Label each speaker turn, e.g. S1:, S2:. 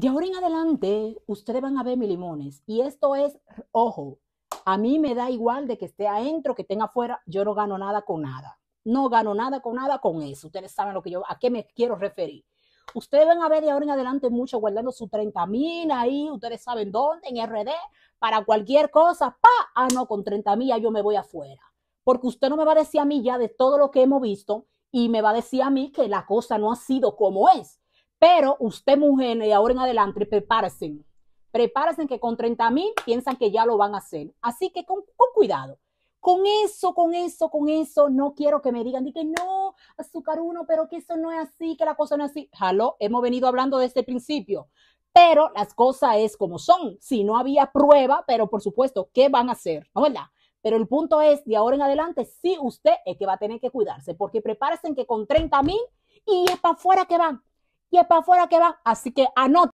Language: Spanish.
S1: De ahora en adelante, ustedes van a ver mis limones. Y esto es, ojo, a mí me da igual de que esté adentro, que tenga afuera, yo no gano nada con nada. No gano nada con nada con eso. Ustedes saben lo que yo, a qué me quiero referir. Ustedes van a ver de ahora en adelante mucho guardando su 30 mil ahí, ustedes saben dónde, en RD, para cualquier cosa, pa, ah, no, con 30 mil yo me voy afuera. Porque usted no me va a decir a mí ya de todo lo que hemos visto y me va a decir a mí que la cosa no ha sido como es. Pero usted, mujer, de ahora en adelante, prepárense. Prepárense que con 30 mil piensan que ya lo van a hacer. Así que con, cuidado con eso, con eso, con eso, no quiero que me digan, di que no, azúcar uno, pero que eso no es así, que la cosa no es así. Jaló, hemos venido hablando desde el principio, pero las cosas es como son. Si no había prueba, pero por supuesto, ¿qué van a hacer? ¿No verdad? Pero el punto es, de ahora en adelante, sí usted es que va a tener que cuidarse, porque prepárense que con 30 mil y es para afuera que van y es para afuera que va. Así que anota.